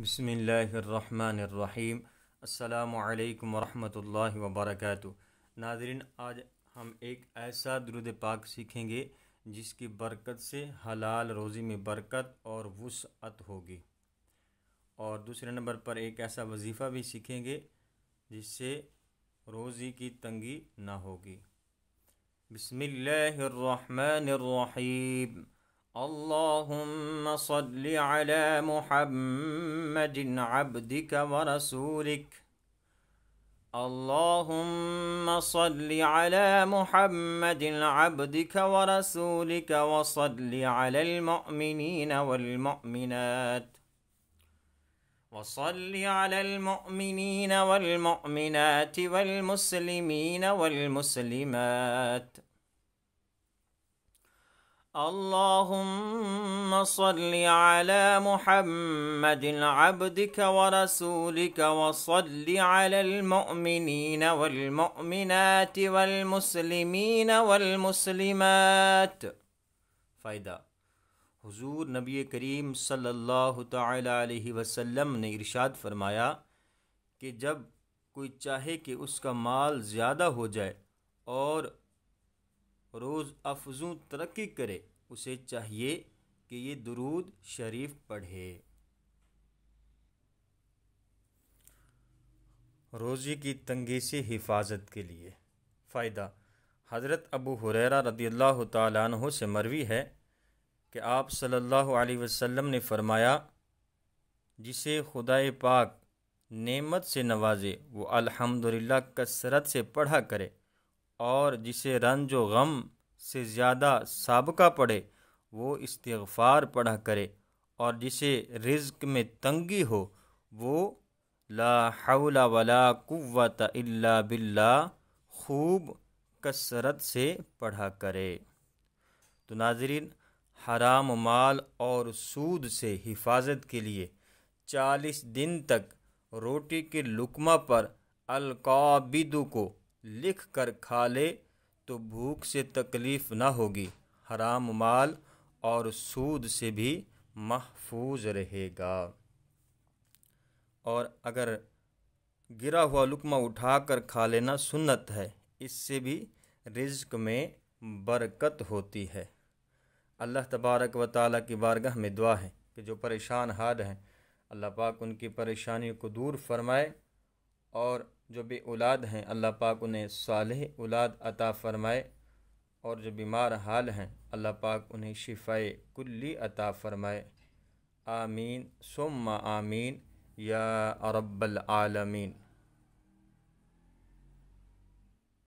बसमीम् अल्लाम वरम वर्क़ नाजरीन आज हम एक ऐसा दरुद पाक सीखेंगे जिसकी बरकत से हलाल रोज़ी में बरकत और वसअत होगी और दूसरे नंबर पर एक ऐसा वजीफ़ा भी सीखेंगे जिससे रोज़ी की तंगी ना होगी बसमीम اللهم صل على محمد عبدك ورسولك اللهم صل على محمد عبدك ورسولك وصل على المؤمنين والمؤمنات وصل على المؤمنين والمؤمنات والمسلمين والمسلمات اللهم صل على محمد عبدك ورسولك وصل على المؤمنين والمؤمنات والمسلمين والمسلمات फ़ायदा हुजूर नबी करीम सल्लल्लाहु अलैहि वसल्लम ने इरशाद फरमाया कि जब कोई चाहे कि उसका माल ज़्यादा हो जाए और रोज़ अफजू तरक्की करे उसे चाहिए कि ये दरूद शरीफ पढ़े रोज़ी की तंगी से हिफाजत के लिए फ़ायदा हज़रत अबू हुरैरा रदी अल्लाह तु से मरवी है कि आप सल्लल्लाहु अलैहि वसल्लम ने फ़रमाया जिसे खुदा पाक नेमत से नवाजे वो अल्हम्दुलिल्लाह कसरत से पढ़ा करे और जिसे रंज व गम से ज़्यादा सबका पड़े वो इस्तफ़ार पढ़ा करे और जिसे रिज्क में तंगी हो वो ला हौला वला कुव्वत इल्ला बिल्ला खूब कसरत से पढ़ा करे तो नाजरीन हराम माल और सूद से हिफाजत के लिए चालीस दिन तक रोटी के लुकमा पर अलकाबिदु को लिख कर खा ले तो भूख से तकलीफ़ ना होगी हराम माल और सूद से भी महफूज रहेगा और अगर गिरा हुआ लुकमा उठा कर खा लेना सुन्नत है इससे भी रिज्क में बरकत होती है अल्लाह तबारक व ताली की बारगाह में दुआ है कि जो परेशान हाल हैं अल्लाह पाक उनकी परेशानियों को दूर फरमाए और जो भी औलाद हैं अल्लाह पाक उन्हें साल औलाद अता फ़रमाए और जो बीमार हाल हैं अल्लाह पाक उन्हें शिफाए कुल्ली अता फ़रमाए आमीन सुम आमीन या अरबल आलमीन